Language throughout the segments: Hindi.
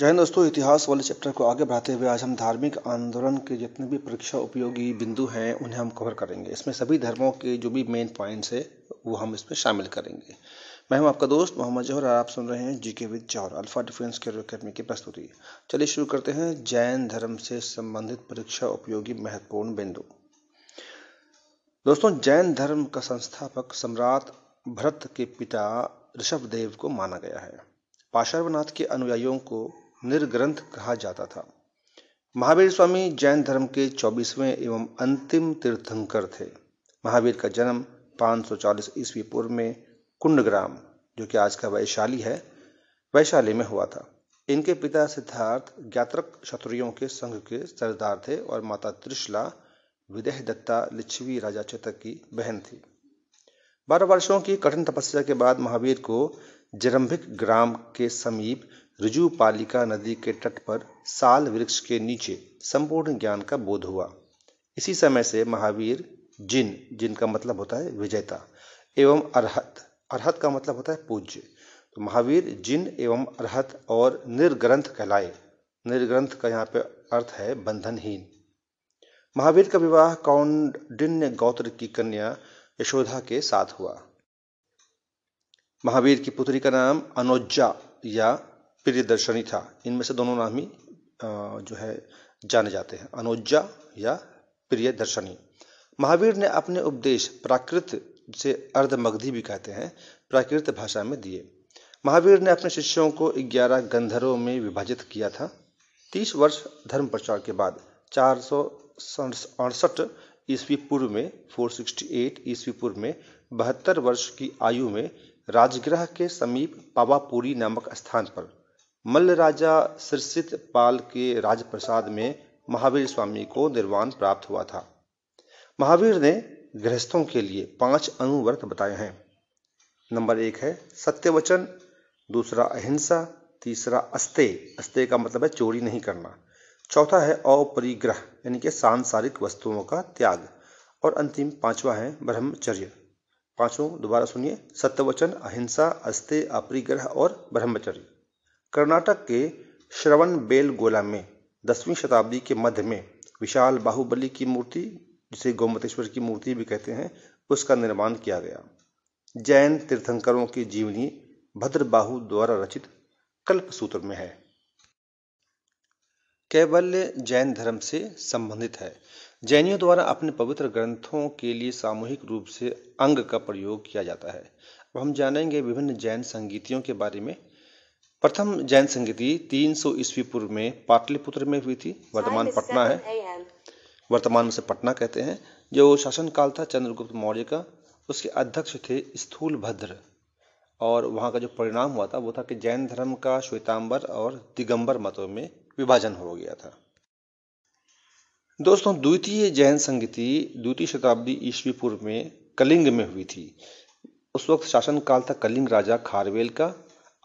जय दोस्तों इतिहास वाले चैप्टर को आगे बढ़ाते हुए आज हम धार्मिक आंदोलन के जितने भी परीक्षा उपयोगी बिंदु हैं उन्हें हम कवर करेंगे इसमें सभी धर्मों के जो भी मेन पॉइंट्स है वो हम इसमें शामिल करेंगे मैं हूं आपका दोस्त मोहम्मद जौहर और आप सुन रहे हैं GK with Jauhar alpha defence career academy की प्रस्तुति चलिए शुरू करते हैं जैन धर्म से संबंधित परीक्षा उपयोगी महत्वपूर्ण बिंदु दोस्तों जैन धर्म का संस्थापक सम्राट भरत के पिता ऋषभ को माना गया है पाशर्वनाथ के अनुयायियों को निर्ग्रंथ कहा जाता था महावीर स्वामी जैन धर्म के 24वें एवं अंतिम तीर्थंकर थे महावीर का जन्म 540 सौ ईस्वी पूर्व में कुंडग्राम जो कि आज का वैशाली है वैशाली में हुआ था इनके पिता सिद्धार्थ ज्ञातरक क्षत्रियों के संघ के सरदार थे और माता त्रिशला विदेह दत्ता लिच्छवी राजा चेतक की बहन थी बारह वर्षों की कठिन तपस्या के बाद महावीर को जरम्भिक ग्राम के समीप रिजुपालिका नदी के तट पर साल वृक्ष के नीचे संपूर्ण ज्ञान का बोध हुआ इसी समय से महावीर जिन जिनका मतलब होता है विजेता एवं अरहत अरहत का मतलब होता है पूज्य तो महावीर जिन एवं अरहत और निर्ग्रंथ कहलाए निर्ग्रंथ का यहाँ पे अर्थ है बंधनहीन महावीर का विवाह कौंडिन्य गौत्र की कन्या यशोधा के साथ हुआ महावीर की पुत्री का नाम अनोजा या प्रियदर्शनी था इनमें से दोनों नाम ही जो है जाने जाते हैं अनुजा या प्रियदर्शनी महावीर ने अपने उपदेश प्राकृत से अर्धमग्धि भी कहते हैं प्राकृत भाषा में दिए महावीर ने अपने शिष्यों को ग्यारह गंधर्वों में विभाजित किया था तीस वर्ष धर्म प्रचार के बाद चार सौ अड़सठ ईस्वी पूर्व में 468 ईस्वी पूर्व में बहत्तर वर्ष की आयु में राजगृह के समीप पावापुरी नामक स्थान पर मल्ल राजा सिरसित पाल के राजप्रसाद में महावीर स्वामी को निर्वाण प्राप्त हुआ था महावीर ने गृहस्थों के लिए पांच अनुव्रत बताए हैं नंबर एक है सत्यवचन दूसरा अहिंसा तीसरा अस्ते अस्ते का मतलब है चोरी नहीं करना चौथा है अपरिग्रह यानी कि सांसारिक वस्तुओं का त्याग और अंतिम पांचवा है ब्रह्मचर्य पांचों दोबारा सुनिए सत्यवचन अहिंसा अस्ते अपरिग्रह और ब्रह्मचर्य कर्नाटक के श्रवण गोला में दसवीं शताब्दी के मध्य में विशाल बाहुबली की मूर्ति जिसे गोमतेश्वर की मूर्ति भी कहते हैं उसका निर्माण किया गया जैन तीर्थंकरों की जीवनी भद्रबाहु द्वारा रचित कल्प सूत्र में है कैवल्य जैन धर्म से संबंधित है जैनियों द्वारा अपने पवित्र ग्रंथों के लिए सामूहिक रूप से अंग का प्रयोग किया जाता है अब हम जानेंगे विभिन्न जैन संगीतियों के बारे में प्रथम जैन संगीति 300 सौ ईस्वी पूर्व में पाटलिपुत्र में हुई थी वर्तमान पटना है वर्तमान उसे पटना कहते हैं जो शासनकाल था चंद्रगुप्त मौर्य का उसके अध्यक्ष थे स्थूल भद्र और वहाँ का जो परिणाम हुआ था वो था कि जैन धर्म का श्वेतांबर और दिगंबर मतों में विभाजन हो गया था दोस्तों द्वितीय जैन संगीति द्वितीय शताब्दी ईस्वी पूर्व में कलिंग में हुई थी उस वक्त शासनकाल था कलिंग राजा खारवेल का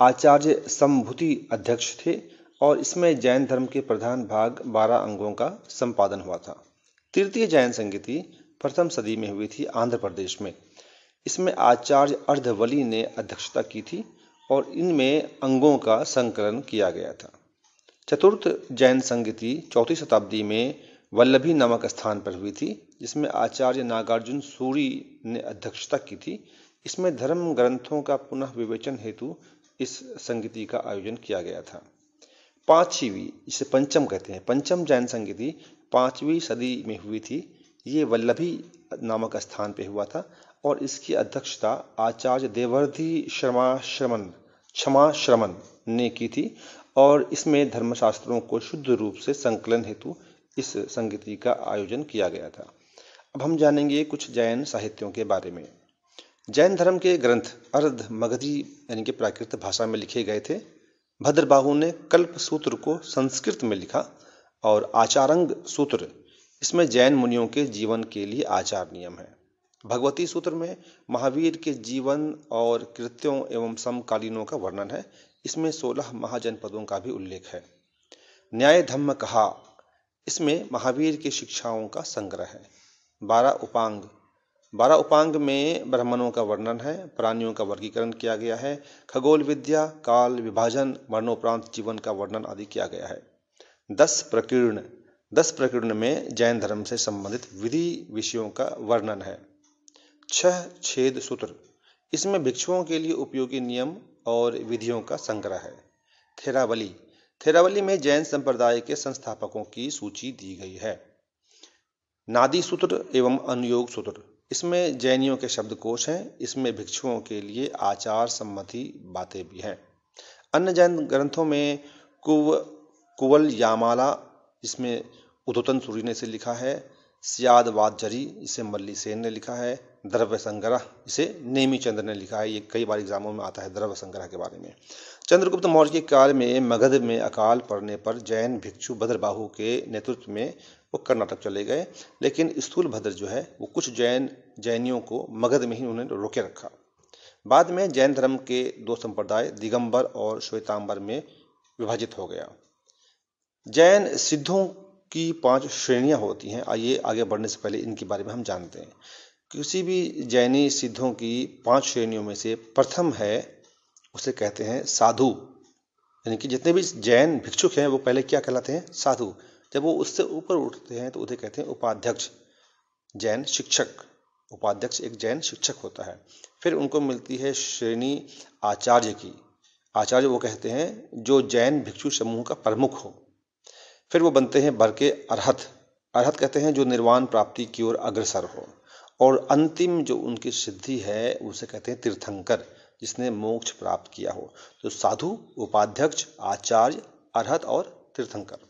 आचार्य सम्भूति अध्यक्ष थे और इसमें जैन धर्म के प्रधान भाग बारह अंगों का संपादन हुआ था तृतीय जैन संगीति प्रथम सदी में हुई थी आंध्र प्रदेश में इसमें आचार्य अर्धवली ने अध्यक्षता की थी और इनमें अंगों का संकलन किया गया था चतुर्थ जैन संगीति चौथी शताब्दी में वल्लभी नामक स्थान पर हुई थी जिसमें आचार्य नागार्जुन सूरी ने अध्यक्षता की थी इसमें धर्म ग्रंथों का पुनः विवेचन हेतु इस संगीति का आयोजन किया गया था पांचवी इसे पंचम कहते हैं पंचम जैन संगीति पांचवी सदी में हुई थी ये वल्लभी नामक स्थान पर हुआ था और इसकी अध्यक्षता आचार्य देवर्धि शर्मा श्रमन क्षमा श्रमन ने की थी और इसमें धर्मशास्त्रों को शुद्ध रूप से संकलन हेतु इस संगीति का आयोजन किया गया था अब हम जानेंगे कुछ जैन साहित्यों के बारे में जैन धर्म के ग्रंथ अर्ध मगधी यानी कि प्राकृत भाषा में लिखे गए थे भद्रबाहु ने कल्प सूत्र को संस्कृत में लिखा और आचारंग सूत्र इसमें जैन मुनियों के जीवन के लिए आचार नियम है भगवती सूत्र में महावीर के जीवन और कृत्यों एवं समकालीनों का वर्णन है इसमें सोलह महाजनपदों का भी उल्लेख है न्याय धम्म कहा इसमें महावीर की शिक्षाओं का संग्रह है बारह उपांग बारह उपांग में ब्राह्मणों का वर्णन है प्राणियों का वर्गीकरण किया गया है खगोल विद्या काल विभाजन मरणोपरांत जीवन का वर्णन आदि किया गया है दस प्रकीर्ण दस प्रकीर्ण में जैन धर्म से संबंधित विधि विषयों का वर्णन है छह छेद सूत्र इसमें भिक्षुओं के लिए उपयोगी नियम और विधियों का संग्रह है थेरावली थेरावली में जैन संप्रदाय के संस्थापकों की सूची दी गई है नादी सूत्र एवं अनुयोग सूत्र इसमें जैनियों के शब्दकोश हैं इसमें भिक्षुओं के लिए आचार संबंधी बातें भी हैं अन्य जैन ग्रंथों में कुव कुवल यामाला इसमें उदोतन सूर्य ने इसे लिखा है सियाद वादजरी इसे मल्ली सेन ने लिखा है द्रव्य संग्रह इसे नेमी चंद्र ने लिखा है ये कई बार एग्जामों में आता है द्रव्य संग्रह के बारे में चंद्रगुप्त मौर्य के काल में मगध में अकाल पड़ने पर जैन भिक्षु भद्रबाहु के नेतृत्व में वो कर्नाटक चले गए लेकिन स्थूल भद्र जो है वो कुछ जैन जैनियों को मगध में ही उन्होंने रोके रखा बाद में जैन धर्म के दो संप्रदाय दिगंबर और श्वेतांबर में विभाजित हो गया जैन सिद्धों की पांच श्रेणियां होती हैं आइए आगे बढ़ने से पहले इनके बारे में हम जानते हैं किसी भी जैनी सिद्धों की पांच श्रेणियों में से प्रथम है उसे कहते हैं साधु यानी कि जितने भी जैन भिक्षुक हैं वो पहले क्या कहलाते हैं साधु जब वो उससे ऊपर उठते हैं तो उसे कहते हैं उपाध्यक्ष जैन शिक्षक उपाध्यक्ष एक जैन शिक्षक होता है फिर उनको मिलती है श्रेणी आचार्य की आचार्य वो कहते हैं जो जैन भिक्षु समूह का प्रमुख हो फिर वो बनते हैं भर के अरहत अरहत कहते हैं जो निर्वाण प्राप्ति की ओर अग्रसर हो और अंतिम जो उनकी सिद्धि है उसे कहते हैं तीर्थंकर जिसने मोक्ष प्राप्त किया हो तो साधु उपाध्यक्ष आचार्य अरहत और तीर्थंकर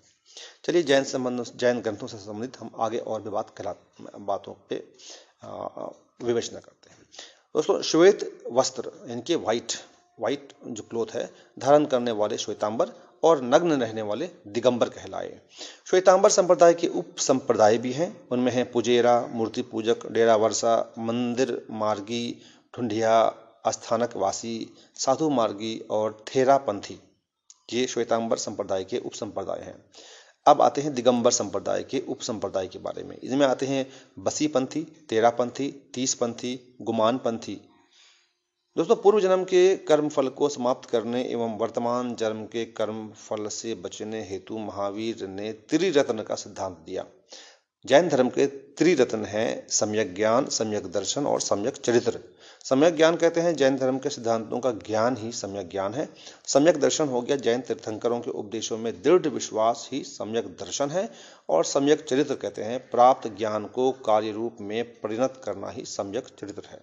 चलिए जैन संबंध जैन ग्रंथों से संबंधित हम आगे और भी बात करा बातों पे विवेचना करते हैं दोस्तों श्वेत वस्त्र यानी कि वाइट वाइट जो क्लोथ है धारण करने वाले श्वेतांबर और नग्न रहने वाले दिगंबर कहलाए श्वेतांबर संप्रदाय के उप संप्रदाय भी हैं उनमें हैं पुजेरा मूर्ति पूजक डेरा वर्षा मंदिर मार्गी स्थानक वासी साधु मार्गी और थेरापंथी ये श्वेतांबर संप्रदाय के उप संप्रदाय हैं अब आते हैं दिगंबर संप्रदाय के उप संप्रदाय के बारे में इनमें आते हैं बसीपंथी तेरापंथी तीसपंथी गुमानपंथी दोस्तों पूर्व जन्म के कर्म फल को समाप्त करने एवं वर्तमान जन्म के कर्म फल से बचने हेतु महावीर ने त्रिरत्न का सिद्धांत दिया जैन धर्म के त्रिरत्न हैं सम्यक ज्ञान सम्यक दर्शन और सम्यक चरित्र सम्यक ज्ञान कहते हैं जैन धर्म के सिद्धांतों का ज्ञान ही सम्यक ज्ञान है सम्यक दर्शन हो गया जैन तीर्थंकरों के उपदेशों में दृढ़ विश्वास ही सम्यक दर्शन है और सम्यक चरित्र कहते हैं प्राप्त ज्ञान को कार्य रूप में परिणत करना ही सम्यक चरित्र है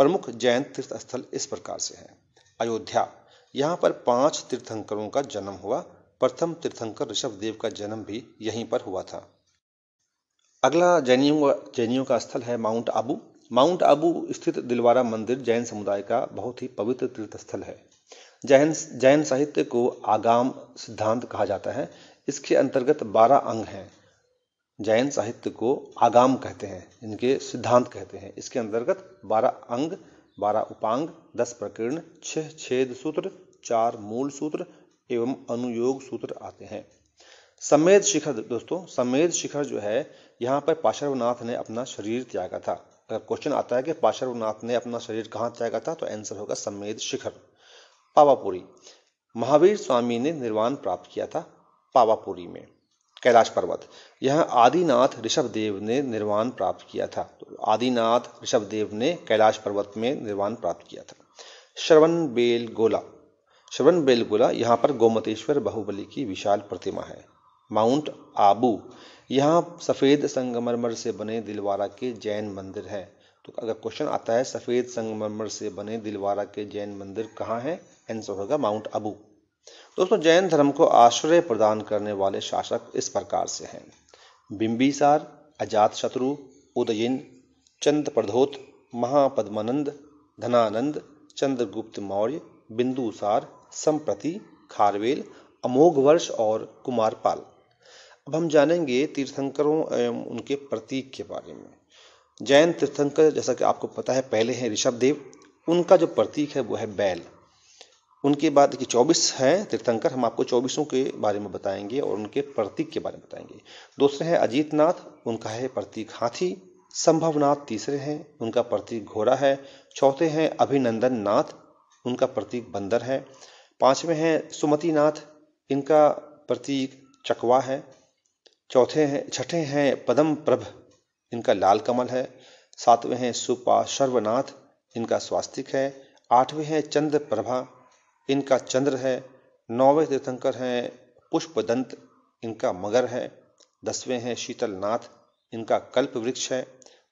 प्रमुख जैन तीर्थ स्थल इस प्रकार से हैं अयोध्या यहाँ पर पांच तीर्थंकरों का जन्म हुआ प्रथम तीर्थंकर ऋषभ देव का जन्म भी यहीं पर हुआ था अगला जैनियों जैनियों का स्थल है माउंट आबू माउंट आबू स्थित दिलवारा मंदिर जैन समुदाय का बहुत ही पवित्र तीर्थ स्थल है जैन जैन साहित्य को आगाम सिद्धांत कहा जाता है इसके अंतर्गत बारह अंग हैं जैन साहित्य को आगाम कहते हैं इनके सिद्धांत कहते हैं इसके अंतर्गत बारह अंग बारह उपांग दस प्रकीर्ण छह छेद सूत्र चार मूल सूत्र एवं अनुयोग सूत्र आते हैं समेध शिखर दोस्तों समेद शिखर जो है यहाँ पर पाशर्वनाथ ने अपना शरीर त्यागा था अगर क्वेश्चन आता है कि पाशर्वनाथ ने अपना शरीर कहाँ त्यागा था तो आंसर होगा समेध शिखर पावापुरी महावीर स्वामी ने निर्वाण प्राप्त किया था पावापुरी में कैलाश पर्वत यह आदिनाथ ऋषभदेव ने निर्वाण प्राप्त किया था तो आदिनाथ ऋषभदेव ने कैलाश पर्वत में निर्वाण प्राप्त किया था श्रवण बेल गोला श्रवण बेल गोला यहाँ पर गोमतेश्वर बाहुबली की विशाल प्रतिमा है माउंट आबू यहाँ सफ़ेद संगमरमर से बने दिलवारा के जैन मंदिर है तो अगर क्वेश्चन आता है सफ़ेद संगमरमर से बने दिलवारा के जैन मंदिर कहाँ है आंसर होगा माउंट आबू दोस्तों जैन धर्म को आश्रय प्रदान करने वाले शासक इस प्रकार से हैं बिंबिसार अजात शत्रु उदयिन चंद प्रधोत महापद्मानंद धनानंद चंद्रगुप्त मौर्य बिंदुसार संप्रति खारवेल अमोघवर्ष और कुमारपाल अब हम जानेंगे तीर्थंकरों एवं उनके प्रतीक के बारे में जैन तीर्थंकर जैसा कि आपको पता है पहले हैं ऋषभदेव उनका जो प्रतीक है वो है बैल उनके बाद देखिए चौबीस हैं तीर्थंकर हम आपको चौबीसों के बारे में बताएंगे और उनके प्रतीक के बारे में बताएंगे दूसरे हैं अजीतनाथ उनका है प्रतीक हाथी संभवनाथ तीसरे हैं उनका प्रतीक घोड़ा है चौथे हैं अभिनंदन नाथ उनका प्रतीक बंदर है पांचवें हैं सुमतिनाथ इनका प्रतीक चकवा है चौथे हैं छठे हैं पदम प्रभ इनका लाल कमल है सातवें हैं सुपा सर्वनाथ इनका स्वास्तिक है आठवें हैं चंद्र प्रभा इनका चंद्र है नौवें तीर्थंकर हैं पुष्पदंत इनका मगर है दसवें हैं शीतलनाथ इनका कल्प वृक्ष है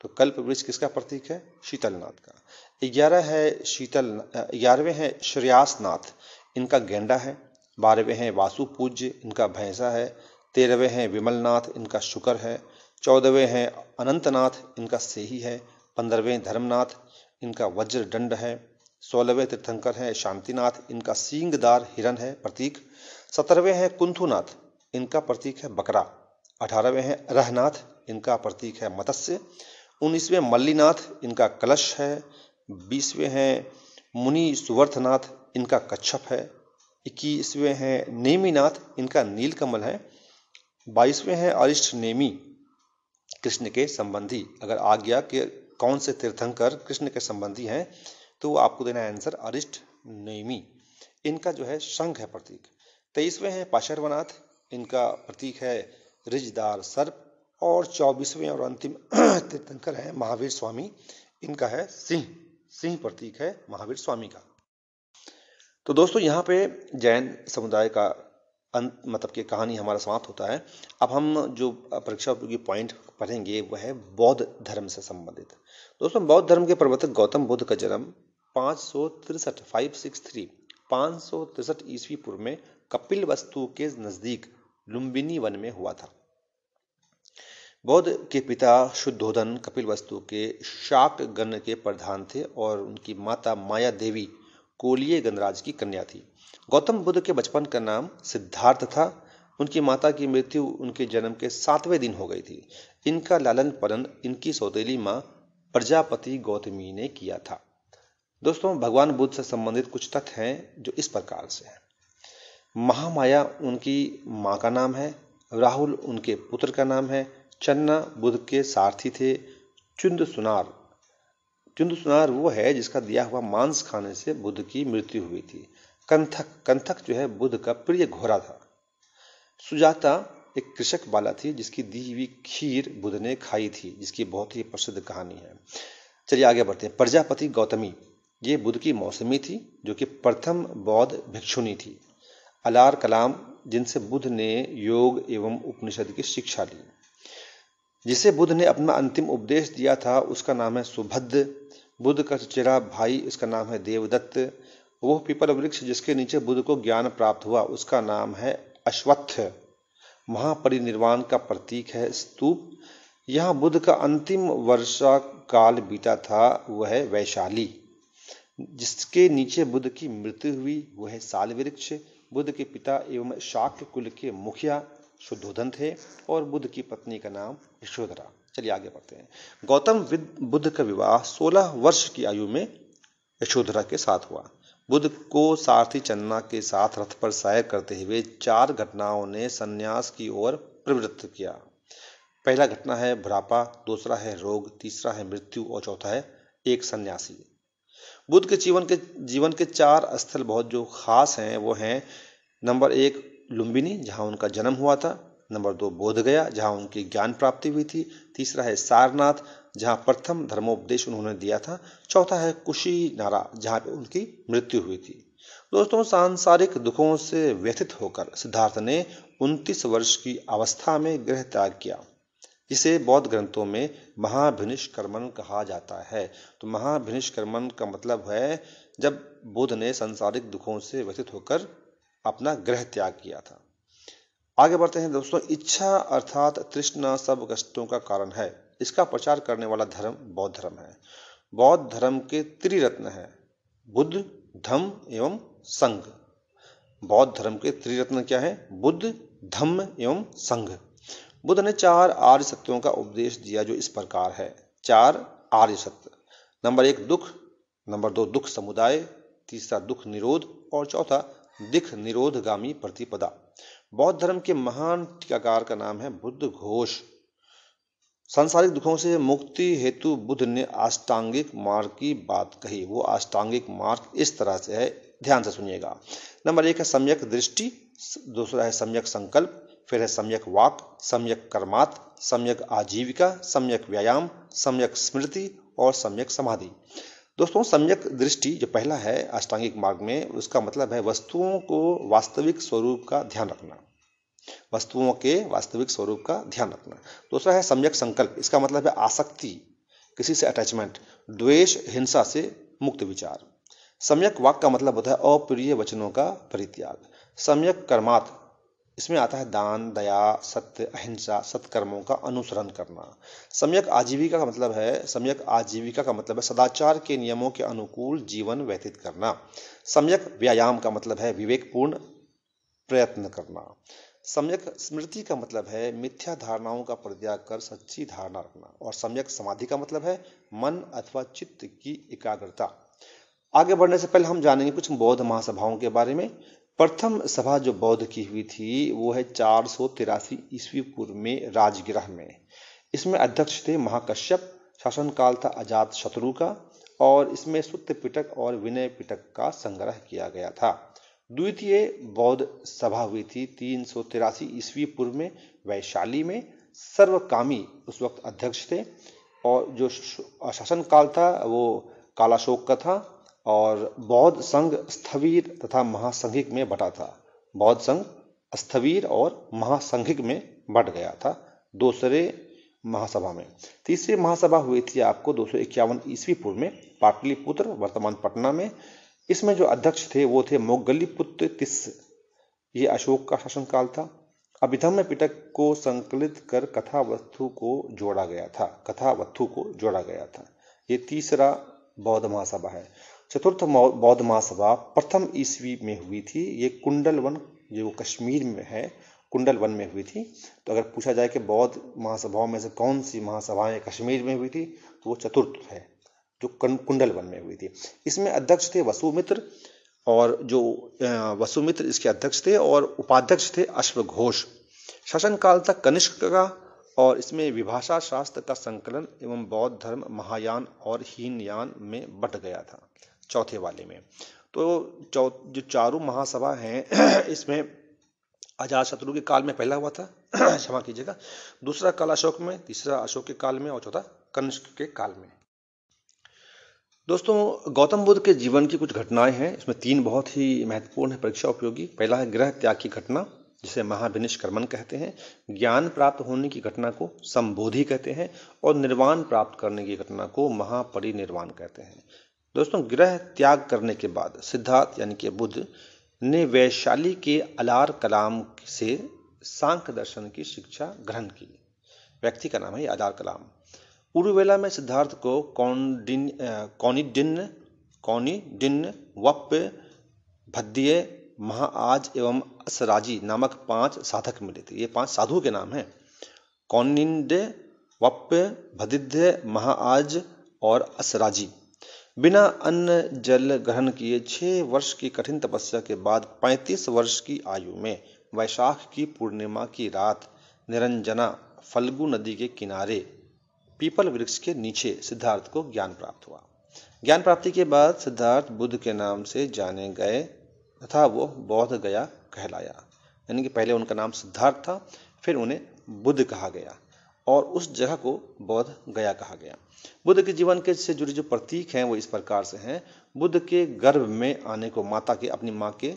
तो कल्प वृक्ष किसका प्रतीक है शीतलनाथ का ग्यारह है शीतल ग्यारहवें हैं श्रेयासनाथ इनका गेंडा है बारहवें हैं वासु पूज्य इनका भैंसा है तेरहवें हैं विमलनाथ इनका शुक्र है चौदहवें हैं अनंतनाथ इनका सेही है पंद्रहवें धर्मनाथ इनका वज्र दंड है सोलहवें तीर्थंकर हैं शांतिनाथ इनका सींगदार हिरण है प्रतीक सत्रहवें हैं कुंथुनाथ इनका प्रतीक है बकरा अठारहवें हैं रहनाथ इनका प्रतीक है मत्स्य उन्नीसवें मल्लीनाथ इनका कलश है बीसवें हैं मुनि सुवर्थनाथ इनका कच्छप है इक्कीसवें हैं नेमीनाथ इनका नीलकमल है बाईसवें हैं अरिष्ठ नेमी कृष्ण के संबंधी अगर आ गया कि कौन से तीर्थंकर कृष्ण के संबंधी हैं तो आपको देना है आंसर अरिष्ट नेमी इनका जो है शंख है प्रतीक तेईसवें हैं पाशर्वनाथ इनका प्रतीक है रिजदार सर्प और चौबीसवें और अंतिम तीर्थंकर है महावीर स्वामी इनका है सिंह सिंह प्रतीक है महावीर स्वामी का तो दोस्तों यहाँ पे जैन समुदाय का अंत मतलब कि कहानी हमारा समाप्त होता है अब हम जो परीक्षा उपयोगी पॉइंट पढ़ेंगे वह है बौद्ध धर्म से संबंधित दोस्तों बौद्ध धर्म के प्रवर्तक गौतम बुद्ध का जन्म 563 सौ तिरसठ फाइव सिक्स थ्री सौ तिरसठ ईस्वी पूर्व में कपिल वस्तु के नज़दीक लुम्बिनी वन में हुआ था बौद्ध के पिता शुद्धोधन कपिल वस्तु के शाक गण के प्रधान थे और उनकी माता माया देवी कोलिय गणराज की कन्या थी गौतम बुद्ध के बचपन का नाम सिद्धार्थ था उनकी माता की मृत्यु उनके जन्म के सातवें दिन हो गई थी इनका लालन पालन इनकी सौतेली माँ प्रजापति गौतमी ने किया था दोस्तों भगवान बुद्ध से संबंधित कुछ तथ्य हैं जो इस प्रकार से हैं महामाया उनकी माँ का नाम है राहुल उनके पुत्र का नाम है चन्ना बुद्ध के सारथी थे चुंद सुनार चुंद सुनार वो है जिसका दिया हुआ मांस खाने से बुद्ध की मृत्यु हुई थी कंथक कंथक जो है बुद्ध का प्रिय घोड़ा था सुजाता एक कृषक बाला थी जिसकी दी हुई खीर बुद्ध ने खाई थी जिसकी बहुत ही प्रसिद्ध कहानी है चलिए आगे बढ़ते हैं प्रजापति गौतमी ये बुद्ध की मौसमी थी जो कि प्रथम बौद्ध भिक्षुणी थी अलार कलाम जिनसे बुद्ध ने योग एवं उपनिषद की शिक्षा ली जिसे बुद्ध ने अपना अंतिम उपदेश दिया था उसका नाम है सुभद्र बुद्ध का चचेरा भाई इसका नाम है देवदत्त वह पीपल वृक्ष जिसके नीचे बुद्ध को ज्ञान प्राप्त हुआ उसका नाम है अश्वत्थ महापरिनिर्वाण का प्रतीक है स्तूप यहाँ बुद्ध का अंतिम वर्षा काल बीता था वह वैशाली जिसके नीचे बुद्ध की मृत्यु हुई वह है साल वृक्ष बुद्ध के पिता एवं शाक्य कुल के मुखिया शुद्धोधन थे और बुद्ध की पत्नी का नाम यशोधरा चलिए आगे बढ़ते हैं गौतम बुद्ध का विवाह 16 वर्ष की आयु में यशोधरा के साथ हुआ बुद्ध को सारथी चन्ना के साथ रथ पर सैर करते हुए चार घटनाओं ने संन्यास की ओर प्रवृत्त किया पहला घटना है बुढ़ापा दूसरा है रोग तीसरा है मृत्यु और चौथा है एक सन्यासी बुद्ध के जीवन के जीवन के चार स्थल बहुत जो खास हैं वो हैं नंबर एक लुम्बिनी जहाँ उनका जन्म हुआ था नंबर दो बोध गया जहाँ उनकी ज्ञान प्राप्ति हुई थी तीसरा है सारनाथ जहाँ प्रथम धर्मोपदेश उन्होंने दिया था चौथा है कुशी नारा जहाँ पर उनकी मृत्यु हुई थी दोस्तों सांसारिक दुखों से व्यथित होकर सिद्धार्थ ने 29 वर्ष की अवस्था में गृह त्याग किया इसे बौद्ध ग्रंथों में महाभिनिष्कर्मण कहा जाता है तो महाभिनिष्कर्मण का मतलब है जब बुद्ध ने संसारिक दुखों से व्यथित होकर अपना ग्रह त्याग किया था आगे बढ़ते हैं दोस्तों इच्छा अर्थात तृष्णा सब कष्टों का कारण है इसका प्रचार करने वाला धर्म बौद्ध धर्म है बौद्ध धर्म के त्रिरत्न है बुद्ध धम एवं संघ बौद्ध धर्म के त्रिरत्न क्या है बुद्ध धम्म एवं संघ बुद्ध ने चार आर्य सत्यों का उपदेश दिया जो इस प्रकार है चार आर्य सत्य नंबर एक दुख नंबर दो दुख समुदाय तीसरा दुख निरोध और चौथा दिख निरोधगामी प्रतिपदा बौद्ध धर्म के महान टीकाकार का नाम है बुद्ध घोष सांसारिक दुखों से मुक्ति हेतु बुद्ध ने अष्टांगिक मार्ग की बात कही वो अष्टांगिक मार्ग इस तरह से है ध्यान से सुनिएगा नंबर एक है सम्यक दृष्टि दूसरा है सम्यक संकल्प फिर है सम्यक वाक सम्यक कर्मात् सम्यक आजीविका सम्यक व्यायाम सम्यक स्मृति और सम्यक समाधि दोस्तों सम्यक दृष्टि जो पहला है अष्टांगिक मार्ग में उसका मतलब है वस्तुओं को वास्तविक स्वरूप का ध्यान रखना वस्तुओं के वास्तविक स्वरूप का ध्यान रखना दूसरा है सम्यक संकल्प इसका मतलब है आसक्ति किसी से अटैचमेंट द्वेष हिंसा से मुक्त विचार सम्यक वाक का मतलब होता है अप्रिय वचनों का परित्याग सम्यक कर्मात् इसमें आता है दान दया सत्य अहिंसा सत्कर्मों का अनुसरण करना सम्यक आजीविका का मतलब है सम्यक आजीविका का मतलब है सदाचार के नियमों के अनुकूल जीवन व्यतीत करना सम्यक व्यायाम का मतलब है विवेकपूर्ण प्रयत्न करना सम्यक स्मृति का मतलब है मिथ्या धारणाओं का परित्याग कर सच्ची धारणा रखना और सम्यक समाधि का मतलब है मन अथवा चित्त की एकाग्रता आगे बढ़ने से पहले हम जानेंगे कुछ बौद्ध महासभाओं के बारे में प्रथम सभा जो बौद्ध की हुई थी वो है चार सौ तिरासी ईस्वी पूर्व में राजगृह में इसमें अध्यक्ष थे महाकश्यप शासनकाल था अजात शत्रु का और इसमें सुत्य पिटक और विनय पिटक का संग्रह किया गया था द्वितीय बौद्ध सभा हुई थी तीन सौ तिरासी ईस्वी पूर्व में वैशाली में सर्वकामी उस वक्त अध्यक्ष थे और जो शासनकाल था वो कालाशोक का था और बौद्ध संघ स्थवीर तथा महासंघिक में बटा था बौद्ध संघ स्थवीर और महासंघिक में बट गया था दूसरे महासभा में तीसरी महासभा हुई थी आपको दो सौ ईस्वी पूर्व में पाटलिपुत्र वर्तमान पटना में इसमें जो अध्यक्ष थे वो थे मोगलीपुत्र तिस ये अशोक का शासनकाल था अभिधम्य पिटक को संकलित कर कथा वस्तु को जोड़ा गया था कथा वस्तु को जोड़ा गया था ये तीसरा बौद्ध महासभा है चतुर्थ बौद्ध महासभा प्रथम ईस्वी में हुई थी ये कुंडल वन जो कश्मीर में है कुंडल वन में हुई थी तो अगर पूछा जाए कि बौद्ध महासभाओं में से कौन सी महासभाएं कश्मीर में हुई थी तो वो चतुर्थ है जो कुंडल वन में हुई थी इसमें अध्यक्ष थे वसुमित्र और जो वसुमित्र इसके अध्यक्ष थे और उपाध्यक्ष थे अश्वघोष शासनकाल तक कनिष्क का और इसमें विभाषा शास्त्र का संकलन एवं बौद्ध धर्म महायान और हीनयान में बट गया था चौथे वाले में तो चौ जो चारों महासभा हैं इसमें आजाद शत्रु के काल में पहला हुआ था क्षमा कीजिएगा दूसरा काल अशोक में तीसरा अशोक के काल में और चौथा कनिष्क के काल में दोस्तों गौतम बुद्ध के जीवन की कुछ घटनाएं हैं इसमें तीन बहुत ही महत्वपूर्ण है परीक्षा उपयोगी पहला है ग्रह त्याग की घटना जिसे महाभिनिष्क्रमण कहते हैं ज्ञान प्राप्त होने की घटना को संबोधि कहते हैं और निर्वाण प्राप्त करने की घटना को महापरिनिर्वाण कहते हैं दोस्तों ग्रह त्याग करने के बाद सिद्धार्थ यानी कि बुद्ध ने वैशाली के अलार कलाम से सांख्य दर्शन की शिक्षा ग्रहण की व्यक्ति का नाम है अलार कलाम उर्वेला में सिद्धार्थ को कौनिडिन कौनिडिन कौनिडिन वप भद्दीय महाआज एवं असराजी नामक पांच साधक मिले थे ये पांच साधु के नाम हैं कौनिंड वप्य भदिद्य महाआज और असराजी बिना अन्न जल ग्रहण किए छः वर्ष की कठिन तपस्या के बाद पैंतीस वर्ष की आयु में वैशाख की पूर्णिमा की रात निरंजना फल्गु नदी के किनारे पीपल वृक्ष के नीचे सिद्धार्थ को ज्ञान प्राप्त हुआ ज्ञान प्राप्ति के बाद सिद्धार्थ बुद्ध के नाम से जाने गए तथा वो बौद्ध गया कहलाया यानी कि पहले उनका नाम सिद्धार्थ था फिर उन्हें बुद्ध कहा गया और उस जगह को बौद्ध गया कहा गया बुद्ध के जीवन के से जुड़े जो प्रतीक हैं वो इस प्रकार से हैं बुद्ध के गर्भ में आने को माता के अपनी माँ के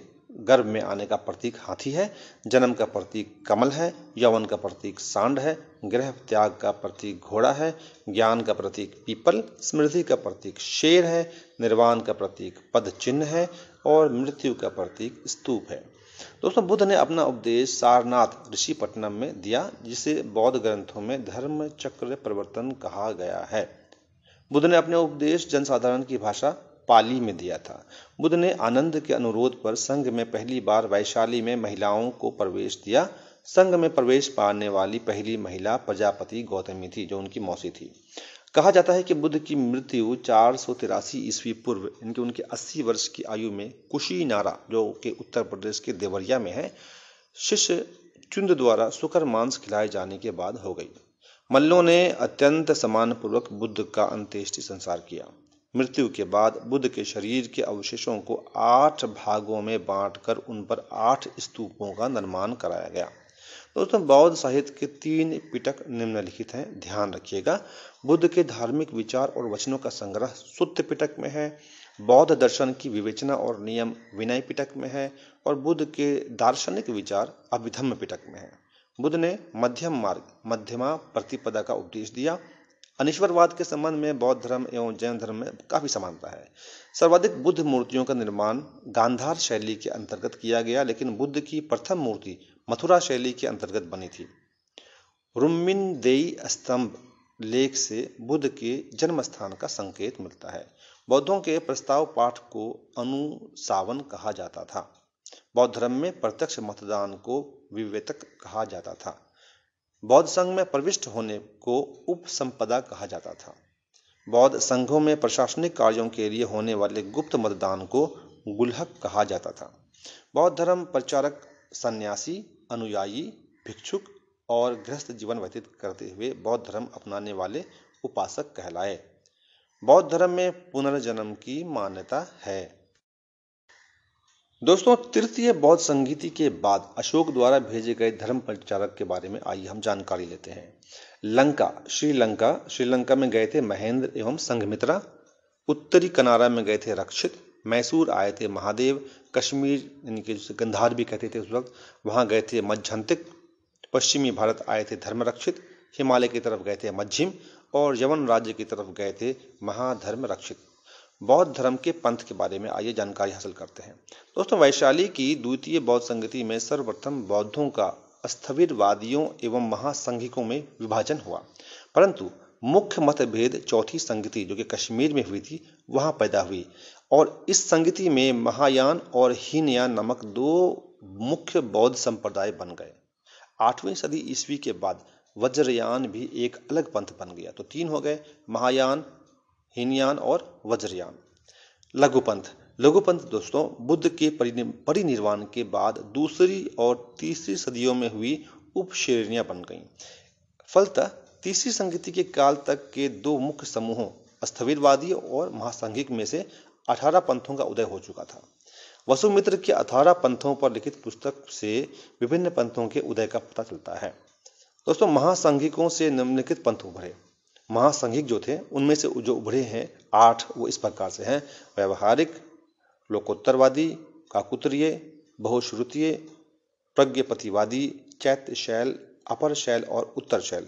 गर्भ में आने का प्रतीक हाथी है जन्म का प्रतीक कमल है यवन का प्रतीक सांड है ग्रह त्याग का प्रतीक घोड़ा है ज्ञान का प्रतीक पीपल स्मृति का प्रतीक शेर है निर्वाण का प्रतीक पद चिन्ह है और मृत्यु का प्रतीक स्तूप है दोस्तों बुद्ध ने अपना उपदेश सारनाथ ऋषि पटनम में दिया जिसे बौद्ध ग्रंथों में धर्म चक्र प्रवर्तन कहा गया है बुद्ध ने अपने उपदेश जनसाधारण की भाषा पाली में दिया था बुद्ध ने आनंद के अनुरोध पर संघ में पहली बार वैशाली में महिलाओं को प्रवेश दिया संघ में प्रवेश पाने वाली पहली महिला प्रजापति गौतमी थी जो उनकी मौसी थी कहा जाता है कि बुद्ध की मृत्यु चार सौ तिरासी ईस्वी पूर्व कि उनके 80 वर्ष की आयु में कुशीनारा जो कि उत्तर प्रदेश के देवरिया में है शिष्य चुंद द्वारा सुकर मांस खिलाए जाने के बाद हो गई मल्लों ने अत्यंत सम्मानपूर्वक बुद्ध का अंत्येष्टि संसार किया मृत्यु के बाद बुद्ध के शरीर के अवशेषों को आठ भागों में बांटकर उन पर आठ स्तूपों का निर्माण कराया गया दोस्तों बौद्ध साहित्य के तीन पिटक निम्नलिखित हैं ध्यान रखिएगा बुद्ध के धार्मिक विचार और वचनों का संग्रह सुत्त पिटक में है बौद्ध दर्शन की विवेचना और नियम विनय पिटक में है और बुद्ध के दार्शनिक विचार अभिधम्म पिटक में है बुद्ध ने मध्यम मार्ग मध्यमा प्रतिपदा का उपदेश दिया अनिश्वरवाद के संबंध में बौद्ध धर्म एवं जैन धर्म में काफी समानता है सर्वाधिक बुद्ध मूर्तियों का निर्माण गांधार शैली के अंतर्गत किया गया लेकिन बुद्ध की प्रथम मूर्ति मथुरा शैली के अंतर्गत बनी थी रुम्मिन देई स्तंभ लेख से बुद्ध के जन्म स्थान का संकेत मिलता है बौद्धों के प्रस्ताव पाठ को अनुसावन कहा जाता था बौद्ध धर्म में प्रत्यक्ष मतदान को विवेतक कहा जाता था बौद्ध संघ में प्रविष्ट होने को उपसंपदा कहा जाता था बौद्ध संघों में प्रशासनिक कार्यों के लिए होने वाले गुप्त मतदान को गुल्हक कहा जाता था बौद्ध धर्म प्रचारक सन्यासी अनुयायी भिक्षुक और गृहस्थ जीवन व्यतीत करते हुए बौद्ध धर्म अपनाने वाले उपासक कहलाए बौद्ध धर्म में पुनर्जन्म की मान्यता है दोस्तों तृतीय बौद्ध संगीति के बाद अशोक द्वारा भेजे गए धर्म प्रचारक के बारे में आइए हम जानकारी लेते हैं लंका श्रीलंका श्रीलंका में गए थे महेंद्र एवं संघमित्रा उत्तरी कनारा में गए थे रक्षित मैसूर आए थे महादेव कश्मीर यानी कि जिसे गंधार भी कहते थे उस वक्त वहाँ गए थे मध्यंतिक पश्चिमी भारत आए थे धर्मरक्षित हिमालय की तरफ गए थे मध्यम और यवन राज्य की तरफ गए थे महाधर्म रक्षित बौद्ध धर्म के पंथ के बारे में आइए जानकारी हासिल करते हैं दोस्तों वैशाली की द्वितीय बौद्ध संगति में सर्वप्रथम बौद्धों का वादियों एवं महासंघिकों में विभाजन हुआ परंतु मुख्य मतभेद चौथी संगति जो कि कश्मीर में हुई थी वहां पैदा हुई और इस संगति में महायान और हीनयान नामक दो मुख्य बौद्ध संप्रदाय बन गए आठवीं सदी ईस्वी के बाद वज्रयान भी एक अलग पंथ बन गया तो तीन हो गए महायान हीनयान और वज्रयान लघुपंथ लघुपंथ दोस्तों बुद्ध के परिनिर्वाण के बाद दूसरी और तीसरी सदियों में हुई उपश्रेणियां बन गईं फलतः तीसरी संगति के काल तक के दो मुख्य समूहों स्थविरवादी और महासंघिक में से अठारह पंथों का उदय हो चुका था वसुमित्र के अठारह पंथों पर लिखित पुस्तक से विभिन्न पंथों के उदय का पता चलता है दोस्तों महासंघिकों से निम्नलिखित पंथ उभरे महासंघिक जो थे उनमें से जो उभरे हैं आठ वो इस प्रकार से हैं व्यवहारिक लोकोत्तरवादी काकुत्रीय बहुश्रुतीय प्रज्ञपतिवादी चैत्य शैल अपर शैल और उत्तर शैल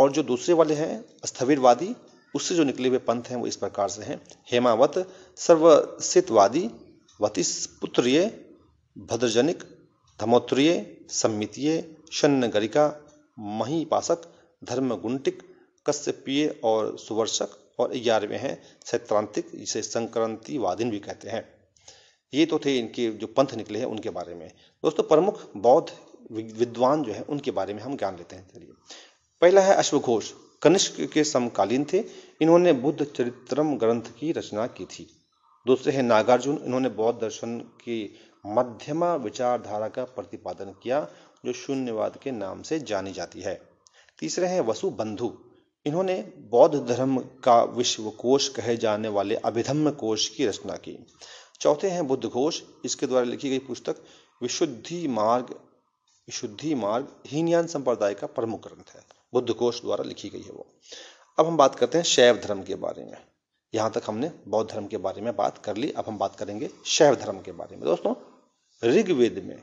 और जो दूसरे वाले हैं स्थविरवादी उससे जो निकले हुए पंथ हैं वो इस प्रकार से हैं हेमावत सर्वसितवादी वतिस्पुत्रीय भद्रजनिक धमोत्रीय सम्मितीय शन्नगरिका महीपासक धर्मगुंटिक कश्यपीय और सुवर्षक और ग्यारहवें हैं सैत्रांतिक जिसे संक्रांति वादिन भी कहते हैं ये तो थे इनके जो पंथ निकले हैं उनके बारे में दोस्तों प्रमुख बौद्ध विद्वान जो है उनके बारे में हम ज्ञान लेते हैं चलिए पहला है अश्वघोष कनिष्क के समकालीन थे इन्होंने बुद्ध चरित्रम ग्रंथ की रचना की थी दूसरे हैं नागार्जुन इन्होंने बौद्ध दर्शन की मध्यमा विचारधारा का प्रतिपादन किया जो शून्यवाद के नाम से जानी जाती है तीसरे हैं वसुबंधु इन्होंने बौद्ध धर्म का विश्वकोश कहे जाने वाले अभिधम्म कोश की रचना की चौथे हैं बुद्ध घोष इसके द्वारा लिखी गई पुस्तक विशुद्धि मार्ग विशुद्धि मार्ग हीनयान संप्रदाय का प्रमुख ग्रंथ है बुद्धकोश द्वारा लिखी गई है वो अब हम बात करते हैं शैव धर्म के बारे में यहां तक हमने बौद्ध धर्म के बारे में बात कर ली अब हम बात करेंगे शैव धर्म के बारे में दोस्तों ऋग्वेद में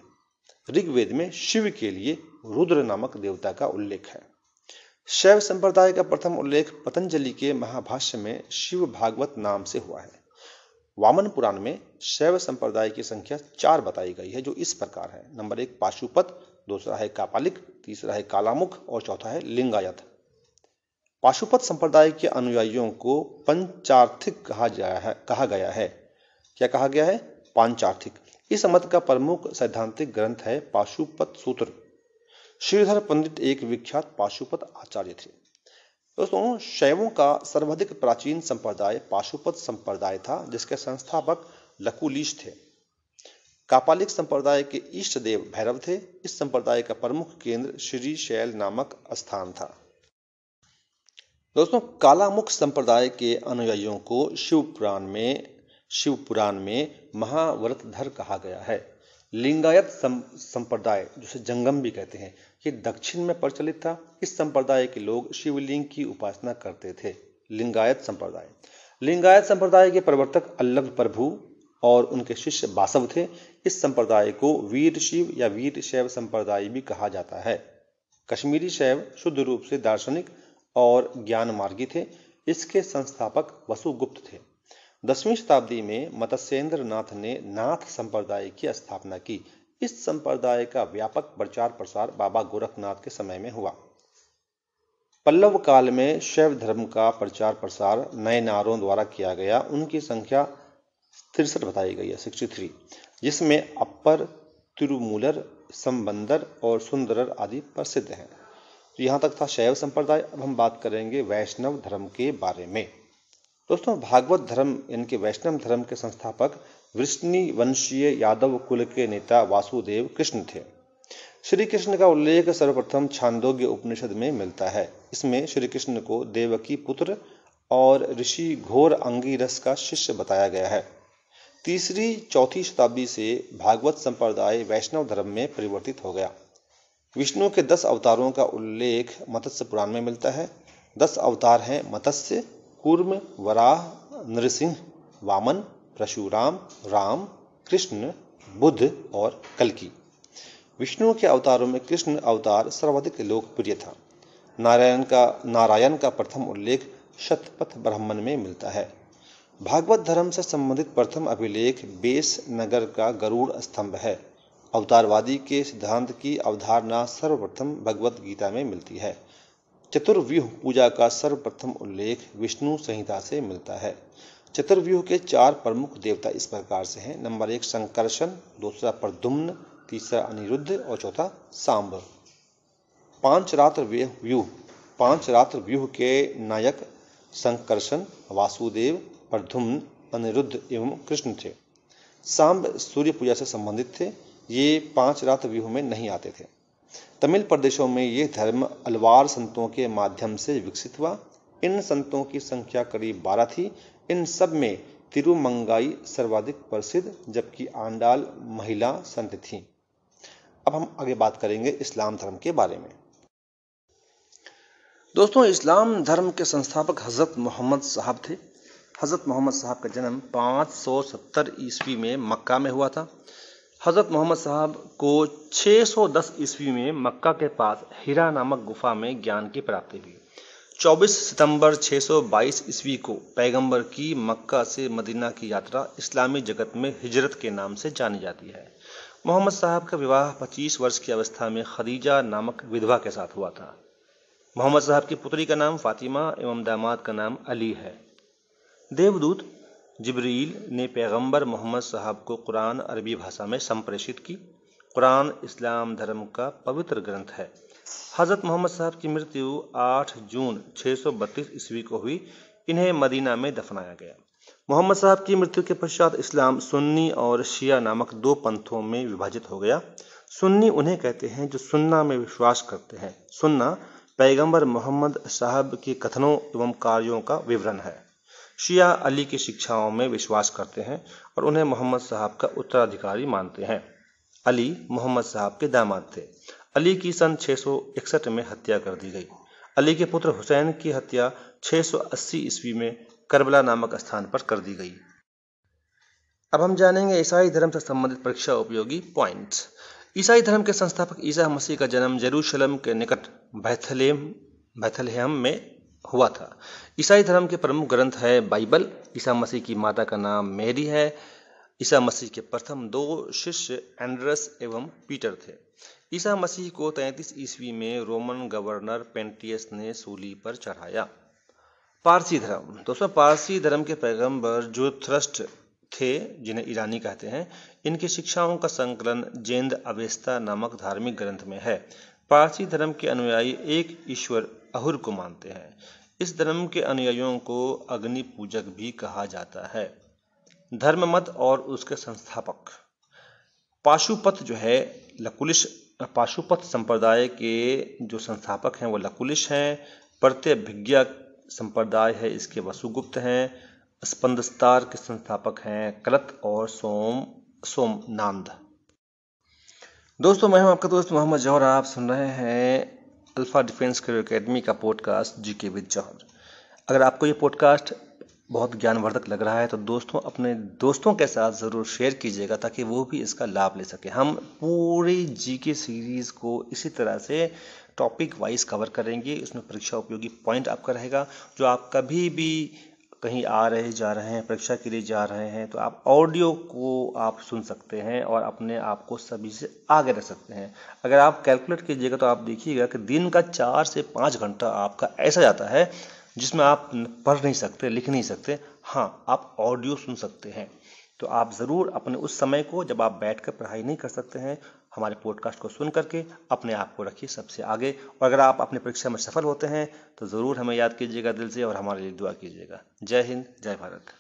ऋग्वेद में शिव के लिए रुद्र नामक देवता का उल्लेख है शैव संप्रदाय का प्रथम उल्लेख पतंजलि के महाभाष्य में शिव भागवत नाम से हुआ है वामन पुराण में शैव संप्रदाय की संख्या चार बताई गई है जो इस प्रकार है नंबर एक पाशुपत दूसरा है कापालिक तीसरा है कालामुख और चौथा है लिंगायत पाशुपत संप्रदाय के अनुयायियों को पंचार्थिक कहा गया है कहा गया है क्या कहा गया है पांचार्थिक इस मत का प्रमुख सैद्धांतिक ग्रंथ है पाशुपत सूत्र श्रीधर पंडित एक विख्यात पाशुपत आचार्य थे दोस्तों शैवों का सर्वाधिक प्राचीन संप्रदाय पाशुपत संप्रदाय था जिसके संस्थापक लकुलीश थे कापालिक संप्रदाय के इष्ट देव भैरव थे इस संप्रदाय का प्रमुख केंद्र श्री शैल नामक स्थान था दोस्तों कालामुख संप्रदाय के अनुयायियों को शिव पुराण में शिव पुराण में महाव्रतधर कहा गया है लिंगायत संप्रदाय जिसे जंगम भी कहते हैं ये दक्षिण में प्रचलित था इस संप्रदाय के लोग शिवलिंग की उपासना करते थे लिंगायत संप्रदाय लिंगायत संप्रदाय के प्रवर्तक अल्लभ प्रभु और उनके शिष्य बासव थे इस संप्रदाय को वीर शिव या वीर शैव संप्रदाय भी कहा जाता है कश्मीरी शैव शुद्ध रूप से दार्शनिक और ज्ञान मार्गी थे इसके संस्थापक वसुगुप्त थे दसवीं शताब्दी में मत्स्येंद्र नाथ ने नाथ संप्रदाय की स्थापना की इस संप्रदाय का व्यापक प्रचार प्रसार बाबा गोरखनाथ के समय में हुआ पल्लव काल में शैव धर्म का प्रचार प्रसार नए नारों द्वारा किया गया उनकी संख्या तिरसठ बताई गई है सिक्सटी थ्री जिसमें अपर तिरुमूलर संबंदर और सुंदरर आदि प्रसिद्ध हैं तो यहाँ तक था शैव संप्रदाय अब हम बात करेंगे वैष्णव धर्म के बारे में दोस्तों भागवत धर्म इनके वैष्णव धर्म के संस्थापक वृष्णि वंशीय यादव कुल के नेता वासुदेव कृष्ण थे श्री कृष्ण का उल्लेख सर्वप्रथम छांदोग्य उपनिषद में मिलता है इसमें श्री कृष्ण को देवकी पुत्र और ऋषि घोर अंगीरस का शिष्य बताया गया है तीसरी चौथी शताब्दी से भागवत संप्रदाय वैष्णव धर्म में परिवर्तित हो गया विष्णु के दस अवतारों का उल्लेख मत्स्य पुराण में मिलता है दस अवतार हैं मत्स्य कूर्म वराह नृसिंह वामन परशुराम राम कृष्ण बुद्ध और कलकी विष्णु के अवतारों में कृष्ण अवतार सर्वाधिक लोकप्रिय था नारायण का नारायण का प्रथम उल्लेख शतपथ ब्राह्मण में मिलता है भागवत धर्म से संबंधित प्रथम अभिलेख बेस नगर का गरुड़ स्तंभ है अवतारवादी के सिद्धांत की अवधारणा सर्वप्रथम भगवत गीता में मिलती है चतुर्व्यूह पूजा का सर्वप्रथम उल्लेख विष्णु संहिता से मिलता है चतुर्व्यूह के चार प्रमुख देवता इस प्रकार से हैं नंबर एक संकर्षण दूसरा प्रदुम्न तीसरा अनिरुद्ध और चौथा सांब पांच रात्र व्यूह पांच रात्र व्यूह के नायक संकर्षण वासुदेव प्रधुम्न अनिरुद्ध एवं कृष्ण थे सांब सूर्य पूजा से संबंधित थे ये पांच रात व्यूह में नहीं आते थे तमिल प्रदेशों में ये धर्म अलवार संतों के माध्यम से विकसित हुआ इन संतों की संख्या करीब बारह थी इन सब में तिरुमंगाई सर्वाधिक प्रसिद्ध जबकि आंडाल महिला संत थी अब हम आगे बात करेंगे इस्लाम धर्म के बारे में दोस्तों इस्लाम धर्म के संस्थापक हजरत मोहम्मद साहब थे हज़रत मोहम्मद साहब का जन्म 570 ईस्वी में मक्का में हुआ था हज़रत मोहम्मद साहब को 610 ईस्वी में मक्का के पास हीरा नामक गुफा में ज्ञान की प्राप्ति हुई 24 सितंबर 622 ईस्वी को पैगंबर की मक्का से मदीना की यात्रा इस्लामी जगत में हिजरत के नाम से जानी जाती है मोहम्मद साहब का विवाह 25 वर्ष की अवस्था में खदीजा नामक विधवा के साथ हुआ था मोहम्मद साहब की पुत्री का नाम फातिमा एवं दामाद का नाम अली है देवदूत जबरील ने पैगंबर मोहम्मद साहब को कुरान अरबी भाषा में संप्रेषित की कुरान इस्लाम धर्म का पवित्र ग्रंथ है हज़रत मोहम्मद साहब की मृत्यु 8 जून 632 ईस्वी को हुई इन्हें मदीना में दफनाया गया मोहम्मद साहब की मृत्यु के पश्चात इस्लाम सुन्नी और शिया नामक दो पंथों में विभाजित हो गया सुन्नी उन्हें कहते हैं जो सुन्ना में विश्वास करते हैं सुन्ना पैगंबर मोहम्मद साहब के कथनों एवं कार्यों का विवरण है शिया अली की शिक्षाओं में विश्वास करते हैं और उन्हें मोहम्मद साहब का उत्तराधिकारी मानते हैं अली मोहम्मद साहब के दामाद थे अली की सन 661 में हत्या कर दी गई अली के पुत्र हुसैन की हत्या 680 ईस्वी में करबला नामक स्थान पर कर दी गई अब हम जानेंगे ईसाई धर्म से संबंधित परीक्षा उपयोगी पॉइंट्स ईसाई धर्म के संस्थापक ईसा मसीह का जन्म जेरूशलम के निकट बैथलेम बैथलहम में हुआ था ईसाई धर्म के प्रमुख ग्रंथ है बाइबल ईसा मसीह की माता का नाम मेरी है ईसा मसीह के प्रथम दो शिष्य एंड्रस एवं पीटर थे ईसा मसीह को 33 ईस्वी में रोमन गवर्नर पेंटियस ने सूली पर चढ़ाया पारसी धर्म दोस्तों पारसी धर्म के पैगंबर जो थ्रस्ट थे जिन्हें ईरानी कहते हैं इनकी शिक्षाओं का संकलन जेंद अवेस्ता नामक धार्मिक ग्रंथ में है पारसी धर्म के अनुयायी एक ईश्वर अहुर को मानते हैं इस धर्म के अनुयायियों को अग्नि पूजक भी कहा जाता है धर्म मत और उसके संस्थापक पाशुपत जो है लकुलिश पाशुपत संप्रदाय के जो संस्थापक हैं वो लकुलिश हैं प्रत्यभिज्ञा संप्रदाय है इसके वसुगुप्त हैं स्पंदस्तार के संस्थापक हैं कलत और सोम सोमनांद दोस्तों मैं हूं आपका दोस्त मोहम्मद जौहर आप सुन रहे हैं अल्फ़ा डिफेंस करियर अकेडमी का podcast G K with George अगर आपको ये पॉडकास्ट बहुत ज्ञानवर्धक लग रहा है तो दोस्तों अपने दोस्तों के साथ ज़रूर शेयर कीजिएगा ताकि वो भी इसका लाभ ले सके हम पूरी जी के सीरीज़ को इसी तरह से टॉपिक वाइज कवर करेंगे इसमें परीक्षा उपयोगी पॉइंट आपका रहेगा जो आप कभी भी कहीं आ रहे जा रहे हैं परीक्षा के लिए जा रहे हैं तो आप ऑडियो को आप सुन सकते हैं और अपने आप को सभी से आगे रख सकते हैं अगर आप कैलकुलेट कीजिएगा तो आप देखिएगा कि दिन का चार से पाँच घंटा आपका ऐसा जाता है जिसमें आप पढ़ नहीं सकते लिख नहीं सकते हाँ आप ऑडियो सुन सकते हैं तो आप ज़रूर अपने उस समय को जब आप बैठ कर पढ़ाई नहीं कर सकते हैं हमारे पॉडकास्ट को सुन करके अपने आप को रखिए सबसे आगे और अगर आप अपनी परीक्षा में सफल होते हैं तो ज़रूर हमें याद कीजिएगा दिल से और हमारे लिए दुआ कीजिएगा जय हिंद जय भारत